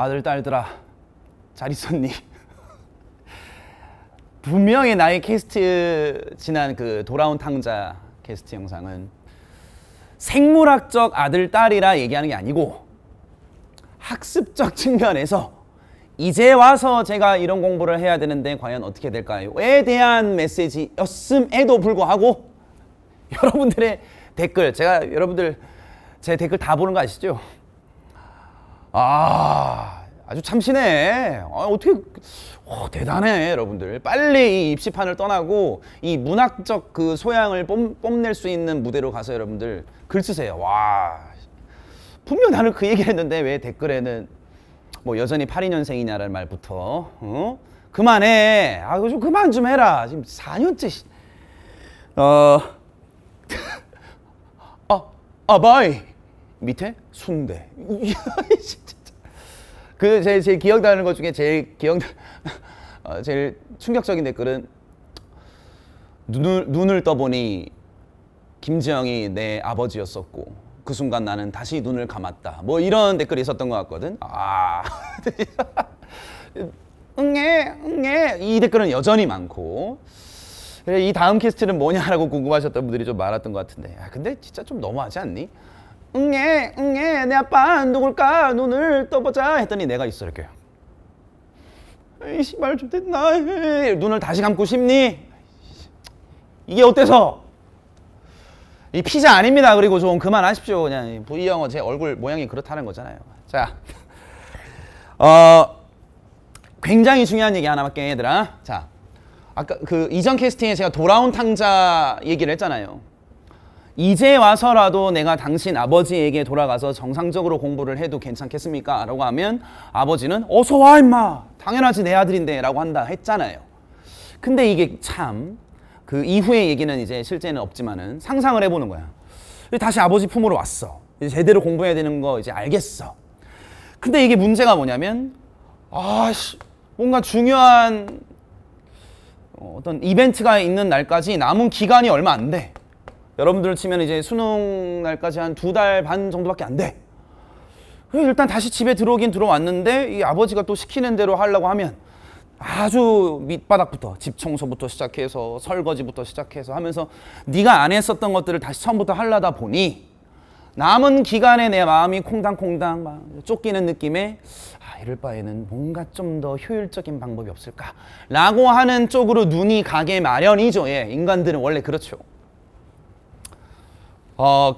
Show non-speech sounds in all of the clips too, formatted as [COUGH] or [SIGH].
아들 딸들아 잘 있었니? [LAUGHS] 분명히 나의 캐스트 지난 그 돌아온 탕자 캐스트 영상은 생물학적 아들 딸이라 얘기하는 게 아니고 학습적 측면에서 이제 와서 제가 이런 공부를 해야 되는데 과연 어떻게 될까요?에 대한 메시지였음에도 불구하고 [LAUGHS] 여러분들의 댓글 제가 여러분들 제 댓글 다 보는 거 아시죠? 아 아주 참신해. 아, 어떻게 오, 대단해 여러분들. 빨리 이 입시판을 떠나고 이 문학적 그 소양을 뽐, 뽐 낼수 있는 무대로 가서 여러분들 글 쓰세요. 와 분명 나는 그 얘기를 했는데 왜 댓글에는 뭐 여전히 82년생이냐라는 말부터 어? 그만해. 아좀 그만 좀 해라. 지금 4년째 어. [LAUGHS] 아, 아, 바이. 밑에 순대. [LAUGHS] 그 제 제 기억나는 것 중에 제일 기억 [LAUGHS] 어, 제일 충격적인 댓글은 눈을 눈을 떠보니 김지영이 내 아버지였었고 그 순간 나는 다시 눈을 감았다. 뭐 이런 댓글이 있었던 것 같거든. 아. [LAUGHS] 응애, 응애. 이 댓글은 여전히 많고. 이 다음 퀘스트는 뭐냐라고 궁금하셨던 분들이 좀 많았던 것 같은데. 아, 근데 진짜 좀 너무하지 않니? 응애 응애 내 아빠 누굴까 눈을 떠보자 했더니 내가 있어 이렇게 이씨 말좀 됐나 눈을 다시 감고 싶니 이게 어때서 이 피자 아닙니다 그리고 좀 그만하십시오 그냥 V 영어 제 얼굴 모양이 그렇다는 거잖아요 자 어, 굉장히 중요한 얘기 하나밖에 얘들아 자 아까 그 이전 캐스팅에 제가 돌아온 탕자 얘기를 했잖아요 이제 와서라도 내가 당신 아버지에게 돌아가서 정상적으로 공부를 해도 괜찮겠습니까? 라고 하면 아버지는 어서 와 임마 당연하지 내 아들인데 라고 한다 했잖아요 근데 이게 참 그 이후의 얘기는 이제 실제는 없지만은 상상을 해보는 거야 다시 아버지 품으로 왔어 이제 제대로 공부해야 되는 거 이제 알겠어 근데 이게 문제가 뭐냐면 아씨 뭔가 중요한 어, 어떤 이벤트가 있는 날까지 남은 기간이 얼마 안돼 여러분들 치면 이제 수능 날까지 한 두 달 반 정도밖에 안 돼. 일단 다시 집에 들어오긴 들어왔는데 이 아버지가 또 시키는 대로 하려고 하면 아주 밑바닥부터 집 청소부터 시작해서 설거지부터 시작해서 하면서 네가 안 했었던 것들을 다시 처음부터 하려다 보니 남은 기간에 내 마음이 콩당콩당 막 쫓기는 느낌에 아 이럴 바에는 뭔가 좀 더 효율적인 방법이 없을까라고 하는 쪽으로 눈이 가게 마련이죠. 예, 인간들은 원래 그렇죠. 어,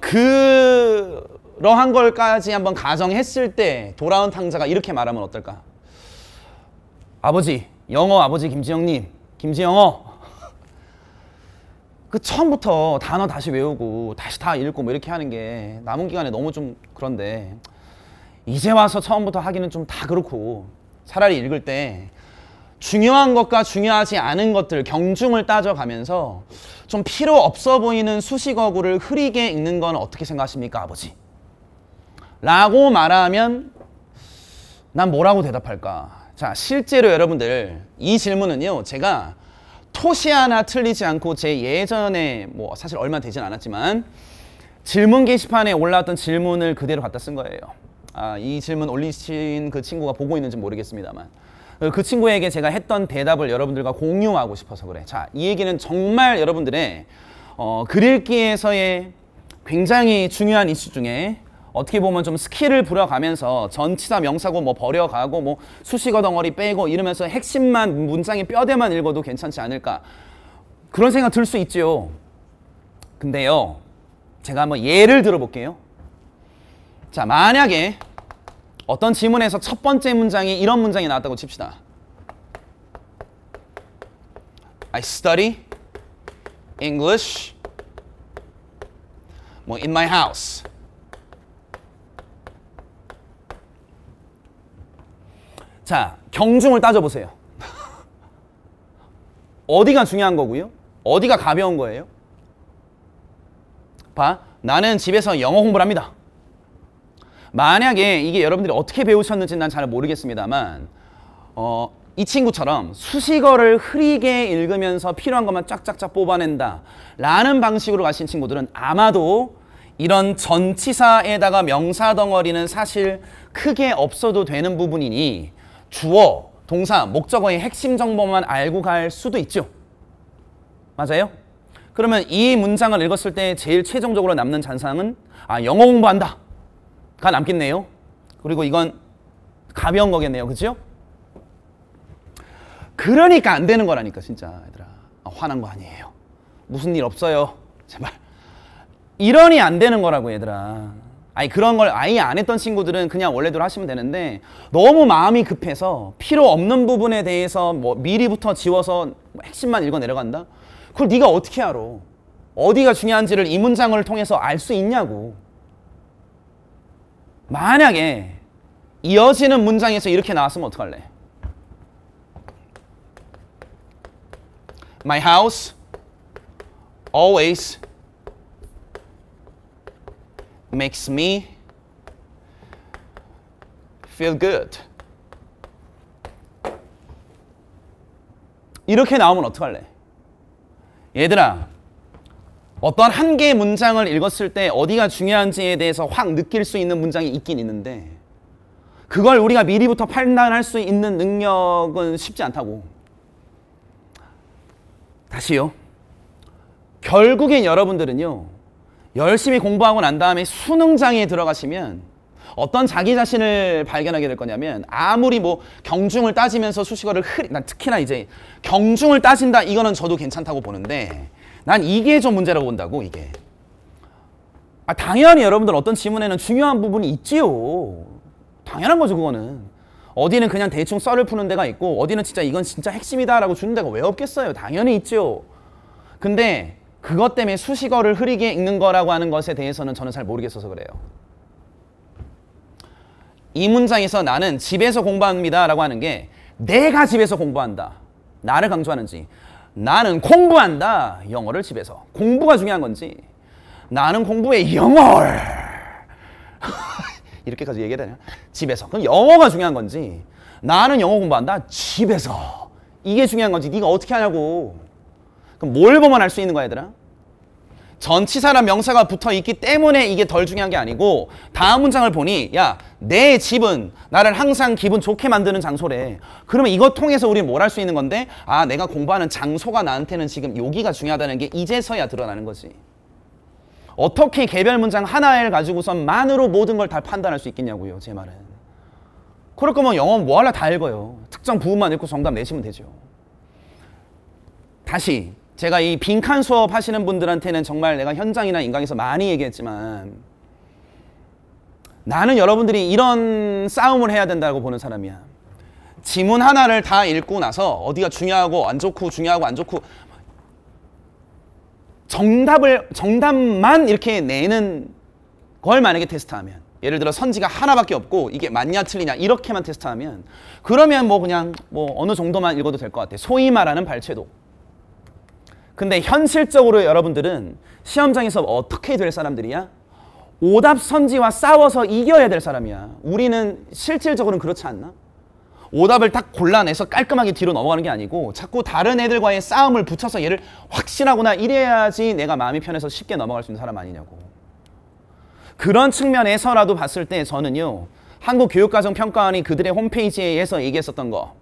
그러한 걸까지 한번 가정했을 때 돌아온 탕자가 이렇게 말하면 어떨까? 아버지, 영어 아버지 김지영님, 김지영어. 그 처음부터 단어 다시 외우고 다시 다 읽고 뭐 이렇게 하는 게 남은 기간에 너무 좀 그런데 이제 와서 처음부터 하기는 좀 다 그렇고 차라리 읽을 때 중요한 것과 중요하지 않은 것들 경중을 따져가면서 좀 필요 없어 보이는 수식어구를 흐리게 읽는 건 어떻게 생각하십니까 아버지? 라고 말하면 난 뭐라고 대답할까? 자 실제로 여러분들 이 질문은요 제가 토시 하나 틀리지 않고 제 예전에 뭐 사실 얼마 되진 않았지만 질문 게시판에 올라왔던 질문을 그대로 갖다 쓴 거예요. 아, 이 질문 올리신 그 친구가 보고 있는지 모르겠습니다만 어, 그 친구에게 제가 했던 대답을 여러분들과 공유하고 싶어서 그래. 자, 이 얘기는 정말 여러분들의 어, 글읽기에서의 굉장히 중요한 이슈 중에 어떻게 보면 좀 스킬을 불어가면서 전치사 명사고 뭐 버려가고 뭐 수식어 덩어리 빼고 이러면서 핵심만 문장의 뼈대만 읽어도 괜찮지 않을까 그런 생각 들 수있죠 근데요 제가 한번 예를 들어볼게요 자 만약에 어떤 지문에서 첫 번째 문장이 이런 문장이 나왔다고 칩시다. I study English 뭐 in my house. 자, 경중을 따져보세요. [LAUGHS] 어디가 중요한 거고요? 어디가 가벼운 거예요? 봐, 나는 집에서 영어 공부를 합니다. 만약에 이게 여러분들이 어떻게 배우셨는지 난 잘 모르겠습니다만 어, 이 친구처럼 수식어를 흐리게 읽으면서 필요한 것만 쫙쫙쫙 뽑아낸다 라는 방식으로 가신 친구들은 아마도 이런 전치사에다가 명사 덩어리는 사실 크게 없어도 되는 부분이니 주어, 동사, 목적어의 핵심 정보만 알고 갈 수도 있죠. 맞아요? 그러면 이 문장을 읽었을 때 제일 최종적으로 남는 잔상은 아 영어 공부한다. 가 남겠네요. 그리고 이건 가벼운 거겠네요. 그죠? 그러니까 안 되는 거라니까 진짜 얘들아. 아, 화난 거 아니에요. 무슨 일 없어요. 제발. 이러니 안 되는 거라고 얘들아. 아니 그런 걸 아예 안 했던 친구들은 그냥 원래대로 하시면 되는데 너무 마음이 급해서 필요 없는 부분에 대해서 뭐 미리부터 지워서 핵심만 읽어 내려간다? 그걸 네가 어떻게 알아? 어디가 중요한지를 이 문장을 통해서 알 수 있냐고. 만약에 이어지는 문장에서 이렇게 나왔으면 어떡할래? My house always makes me feel good. 이렇게 나오면 어떡할래? 얘들아, 어떤 한 개의 문장을 읽었을 때 어디가 중요한지에 대해서 확 느낄 수 있는 문장이 있긴 있는데 그걸 우리가 미리부터 판단할 수 있는 능력은 쉽지 않다고. 다시요. 결국엔 여러분들은요. 열심히 공부하고 난 다음에 수능장에 들어가시면 어떤 자기 자신을 발견하게 될 거냐면 아무리 뭐 경중을 따지면서 수식어를 흐리, 특히나 이제 경중을 따진다 이거는 저도 괜찮다고 보는데 난 이게 좀 문제라고 본다고 이게. 아 당연히 여러분들 어떤 지문에는 중요한 부분이 있지요. 당연한 거죠 그거는. 어디는 그냥 대충 썰을 푸는 데가 있고 어디는 진짜 이건 진짜 핵심이다라고 주는 데가 왜 없겠어요. 당연히 있죠. 근데 그것 때문에 수식어를 흐리게 읽는 거라고 하는 것에 대해서는 저는 잘 모르겠어서 그래요. 이 문장에서 나는 집에서 공부합니다 라고 하는 게 내가 집에서 공부한다. 나를 강조하는지 나는 공부한다. 영어를 집에서. 공부가 중요한 건지 나는 공부해 영어를. [LAUGHS] 이렇게까지 얘기해야 되냐? 집에서. 그럼 영어가 중요한 건지 나는 영어 공부한다. 집에서. 이게 중요한 건지 네가 어떻게 하냐고. 그럼 뭘 보면 알수 있는 거야 얘들아? 전치사랑 명사가 붙어 있기 때문에 이게 덜 중요한 게 아니고 다음 문장을 보니 야 내 집은 나를 항상 기분 좋게 만드는 장소래 그러면 이것 통해서 우리 뭘할 수 있는 건데 아 내가 공부하는 장소가 나한테는 지금 여기가 중요하다는 게 이제서야 드러나는 거지 어떻게 개별 문장 하나를 가지고선만으로 모든 걸 다 판단할 수 있겠냐고요 제 말은 그럴 거면 영어 뭐 할라 다 읽어요 특정 부분만 읽고 정답 내시면 되죠 다시 제가 이 빈칸 수업 하시는 분들한테는 정말 내가 현장이나 인강에서 많이 얘기했지만 나는 여러분들이 이런 싸움을 해야 된다고 보는 사람이야. 지문 하나를 다 읽고 나서 어디가 중요하고 안 좋고 중요하고 안 좋고 정답을 정답만 이렇게 내는 걸 만약에 테스트하면 예를 들어 선지가 하나밖에 없고 이게 맞냐 틀리냐 이렇게만 테스트하면 그러면 뭐 그냥 뭐 어느 정도만 읽어도 될 것 같아. 소위 말하는 발췌도. 근데 현실적으로 여러분들은 시험장에서 어떻게 될 사람들이야? 오답 선지와 싸워서 이겨야 될 사람이야. 우리는 실질적으로는 그렇지 않나? 오답을 딱 골라내서 깔끔하게 뒤로 넘어가는 게 아니고 자꾸 다른 애들과의 싸움을 붙여서 얘를 확신하거나 이래야지 내가 마음이 편해서 쉽게 넘어갈 수 있는 사람 아니냐고. 그런 측면에서라도 봤을 때 저는요. 한국교육과정평가원이 그들의 홈페이지에서 얘기했었던 거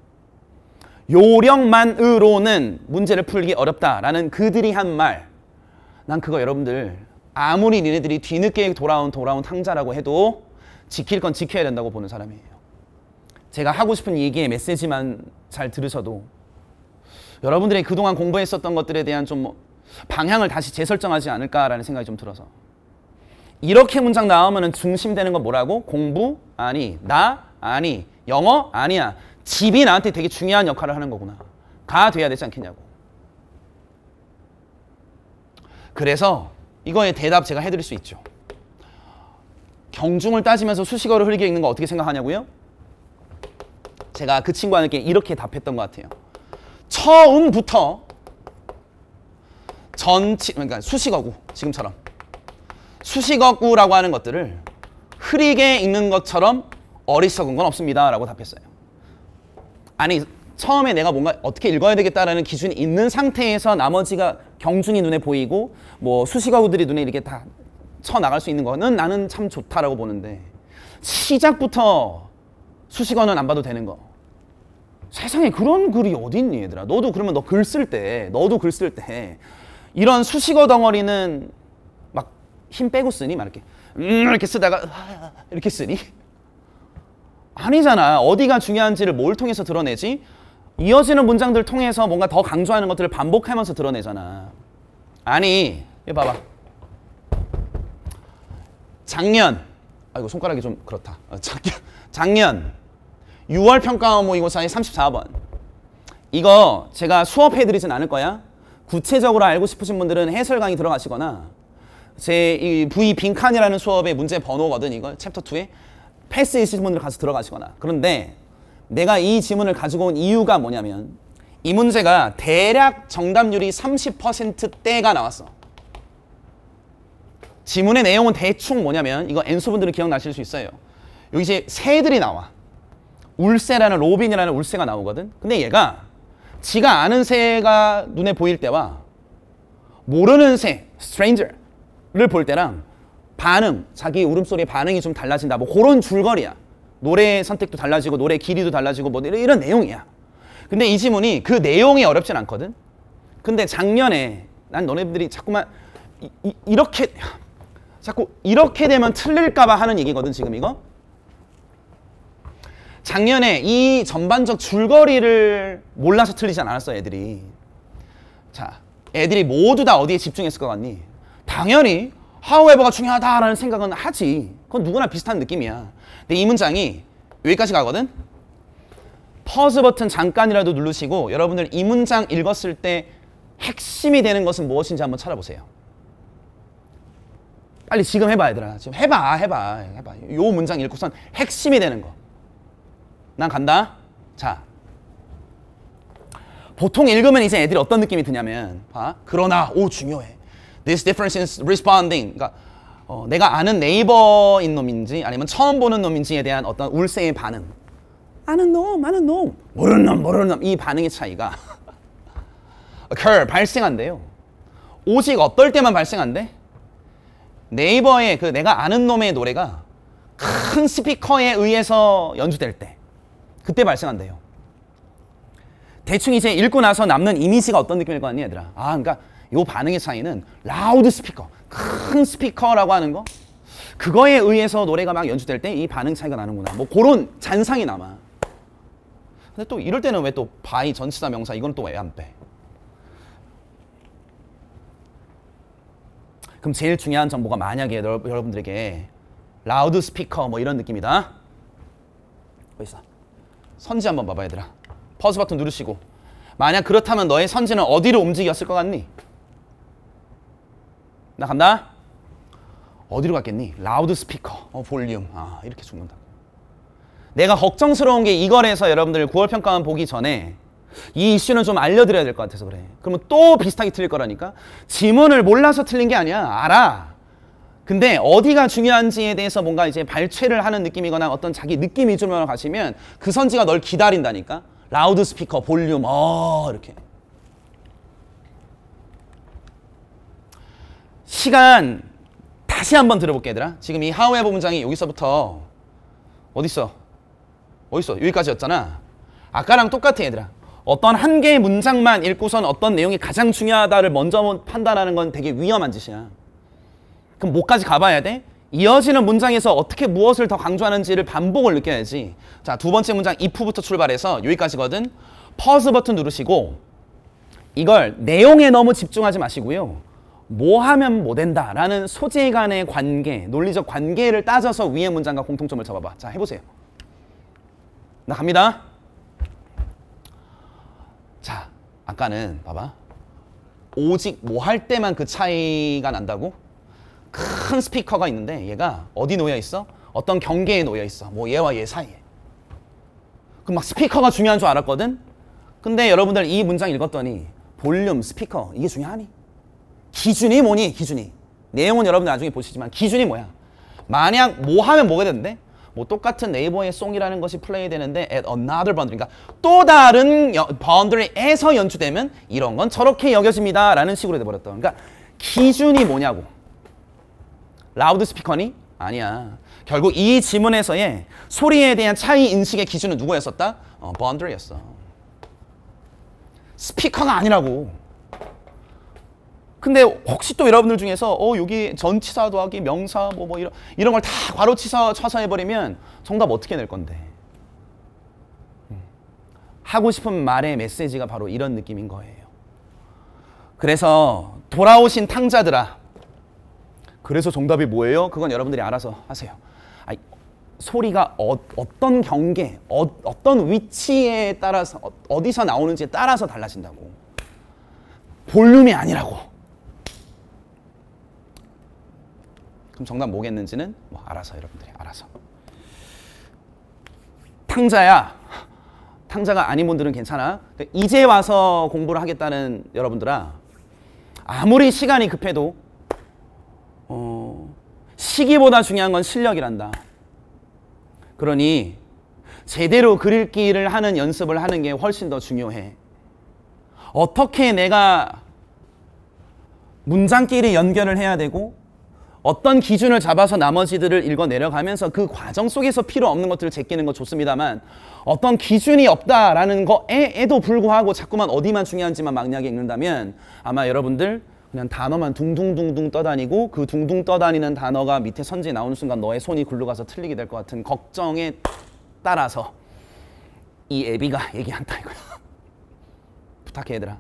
요령만으로는 문제를 풀기 어렵다라는 그들이 한 말. 난 그거 여러분들 아무리 니네들이 뒤늦게 돌아온 돌아온 탕자라고 해도 지킬 건 지켜야 된다고 보는 사람이에요. 제가 하고 싶은 얘기의 메시지만 잘 들으셔도 여러분들이 그동안 공부했었던 것들에 대한 좀 뭐 방향을 다시 재설정하지 않을까라는 생각이 좀 들어서 이렇게 문장 나오면 중심되는 건 뭐라고? 공부? 아니 나? 아니 영어? 아니야 집이 나한테 되게 중요한 역할을 하는 거구나. 가 돼야 되지 않겠냐고. 그래서 이거에 대답 제가 해드릴 수 있죠. 경중을 따지면서 수식어를 흐리게 읽는 거 어떻게 생각하냐고요? 제가 그 친구한테 이렇게 답했던 것 같아요. 처음부터 전치 그러니까 수식어구 지금처럼 수식어구라고 하는 것들을 흐리게 읽는 것처럼 어리석은 건 없습니다라고 답했어요. 아니 처음에 내가 뭔가 어떻게 읽어야 되겠다라는 기준이 있는 상태에서 나머지가 경준이 눈에 보이고 뭐 수식어구들이 눈에 이렇게 다 쳐나갈 수 있는 거는 나는 참 좋다라고 보는데 시작부터 수식어는 안 봐도 되는 거 세상에 그런 글이 어딨니 얘들아 너도 그러면 너 글 쓸 때 너도 글 쓸 때 이런 수식어 덩어리는 막 힘 빼고 쓰니 막 이렇게 음 이렇게 쓰다가 이렇게 쓰니 아니잖아. 어디가 중요한지를 뭘 통해서 드러내지? 이어지는 문장들 통해서 뭔가 더 강조하는 것들을 반복하면서 드러내잖아. 아니, 이 봐봐. 작년, 아이고 손가락이 좀 그렇다. 어, 작년, [LAUGHS] 작년 6월 평가 모의고사의 34번. 이거 제가 수업해드리진 않을 거야. 구체적으로 알고 싶으신 분들은 해설 강의 들어가시거나 제 이 V 빈칸이라는 수업의 문제 번호거든 이거 챕터 2에 패스 있으신 분들 가서 들어가시거나 그런데 내가 이 지문을 가지고 온 이유가 뭐냐면 이 문제가 대략 정답률이 30%대가 나왔어 지문의 내용은 대충 뭐냐면 이거 엔소분들은 기억나실 수 있어요 여기 이제 새들이 나와 울새라는 로빈이라는 울새가 나오거든 근데 얘가 지가 아는 새가 눈에 보일 때와 모르는 새, stranger 를볼 때랑 반응, 자기 울음소리의 반응이 좀 달라진다. 뭐 그런 줄거리야. 노래의 선택도 달라지고 노래 길이도 달라지고 뭐 이런, 내용이야. 근데 이 지문이 그 내용이 어렵진 않거든. 근데 작년에 난 너네들이 자꾸만 이, 이 렇게 자꾸 이렇게 되면 틀릴까봐 하는 얘기거든 지금 이거. 작년에 이 전반적 줄거리를 몰라서 틀리지 않았어 애들이. 자, 애들이 모두 다 어디에 집중했을 것 같니? 당연히 however가 중요하다라는 생각은 하지. 그건 누구나 비슷한 느낌이야. 근데 이 문장이 여기까지 가거든? 퍼즈 버튼 잠깐이라도 누르시고 여러분들 이 문장 읽었을 때 핵심이 되는 것은 무엇인지 한번 찾아보세요. 빨리 지금 해봐 얘들아. 지금 해봐 해봐 해봐. 요 문장 읽고선 핵심이 되는 거. 난 간다. 자. 보통 읽으면 이제 애들이 어떤 느낌이 드냐면 봐. 그러나 오 중요해. This difference is responding. 그러니까 어, 내가 아는 네이버인 놈인지 아니면 처음 보는 놈인지에 대한 어떤 울세의 반응. 아는 놈, 아는 놈, 모르는 놈, 모르는 놈. 이 반응의 차이가 [LAUGHS] occur, 발생한대요. 오직 어떨 때만 발생한대? 네이버의 그 내가 아는 놈의 노래가 큰 스피커에 의해서 연주될 때 그때 발생한대요. 대충 이제 읽고 나서 남는 이미지가 어떤 느낌일 거 아니야 얘들아. 아 그러니까 이 반응의 차이는 라우드 스피커, 큰 스피커라고 하는 거 그거에 의해서 노래가 막 연주될 때 이 반응 차이가 나는구나. 뭐 그런 잔상이 남아. 근데 또 이럴 때는 왜 또 바이 전치사 명사 이건 또 왜 안 빼? 그럼 제일 중요한 정보가 만약에 여러분들에게 라우드 스피커 뭐 이런 느낌이다. 어디 뭐 있어? 선지 한번 봐봐 얘들아. 퍼즈 버튼 누르시고 만약 그렇다면 너의 선지는 어디로 움직였을 것 같니? 나 간다. 어디로 갔겠니? 라우드 스피커, 어, 볼륨. 아, 이렇게 죽는다. 내가 걱정스러운 게이거래서 여러분들 9월 평가만 보기 전에 이 이슈는 좀 알려드려야 될 것 같아서 그래. 그러면 또 비슷하게 틀릴 거라니까. 지문을 몰라서 틀린 게 아니야. 알아. 근데 어디가 중요한지에 대해서 뭔가 이제 발췌를 하는 느낌이거나 어떤 자기 느낌 위주 가시면 그 선지가 널 기다린다니까. 라우드 스피커, 볼륨, 어, 이렇게. 시간 다시 한번 들어볼게 얘들아 지금 이 하우의 부문장이 여기서부터 어딨어? 어딨어? 여기까지였잖아 아까랑 똑같아 얘들아 어떤 한 개의 문장만 읽고선 어떤 내용이 가장 중요하다를 먼저 판단하는 건 되게 위험한 짓이야 그럼 뭐까지 가봐야 돼? 이어지는 문장에서 어떻게 무엇을 더 강조하는지를 반복을 느껴야지 자 두 번째 문장 if부터 출발해서 여기까지거든 퍼즈 버튼 누르시고 이걸 내용에 너무 집중하지 마시고요 뭐 하면 뭐 된다라는 소재 간의 관계, 논리적 관계를 따져서 위의 문장과 공통점을 잡아봐. 자, 해보세요. 나 갑니다. 자, 아까는 봐봐. 오직 뭐 할 때만 그 차이가 난다고? 큰 스피커가 있는데 얘가 어디 놓여 있어? 어떤 경계에 놓여 있어. 뭐 얘와 얘 사이에. 그럼 막 스피커가 중요한 줄 알았거든? 근데 여러분들 이 문장 읽었더니 볼륨, 스피커 이게 중요하니? 기준이 뭐니? 기준이. 내용은 여러분 나중에 보시지만 기준이 뭐야? 만약 뭐 하면 뭐가 되는데? 뭐 똑같은 네이버의 송이라는 것이 플레이 되는데 at another boundary 그러니까 또 다른 여, boundary에서 연출되면 이런 건 저렇게 여겨집니다 라는 식으로 돼버렸던 그러니까 기준이 뭐냐고 라우드 스피커니? 아니야 결국 이 지문에서의 소리에 대한 차이 인식의 기준은 누구였었다? 어, boundary였어 스피커가 아니라고 근데 혹시 또 여러분들 중에서 어 여기 전치사 도하기 명사 뭐뭐 뭐 이런 이런 걸 다 괄호치사 차사해 버리면 정답 어떻게 낼 건데? 음. 하고 싶은 말의 메시지가 바로 이런 느낌인 거예요. 그래서 돌아오신 탕자들아. 그래서 정답이 뭐예요? 그건 여러분들이 알아서 하세요. 아니, 소리가 어, 떤 경계, 어, 떤 위치에 따라서 어, 어디서 나오는지에 따라서 달라진다고. 볼륨이 아니라고. 그럼 정답 뭐겠는지는 뭐 알아서 여러분들이 알아서. 탕자야. 탕자가 아닌 분들은 괜찮아. 이제 와서 공부를 하겠다는 여러분들아 아무리 시간이 급해도 어, 시기보다 중요한 건 실력이란다. 그러니 제대로 글읽기를 하는 연습을 하는 게 훨씬 더 중요해. 어떻게 내가 문장끼리 연결을 해야 되고 어떤 기준을 잡아서 나머지들을 읽어 내려가면서 그 과정 속에서 필요 없는 것들을 제끼는 거 좋습니다만 어떤 기준이 없다라는 거에도 불구하고 자꾸만 어디만 중요한지만 막연하게 읽는다면 아마 여러분들 그냥 단어만 둥둥둥둥 떠다니고 그 둥둥 떠다니는 단어가 밑에 선지 에 나오는 순간 너의 손이 굴러가서 틀리게 될 것 같은 걱정에 따라서 이 애비가 얘기한다 이거야. [LAUGHS] 부탁해 얘들아.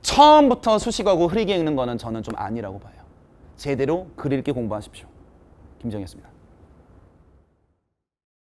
처음부터 수식어고 흐리게 읽는 거는 저는 좀 아니라고 봐요. 제대로 그릴게 공부하십시오. 김정희였습니다.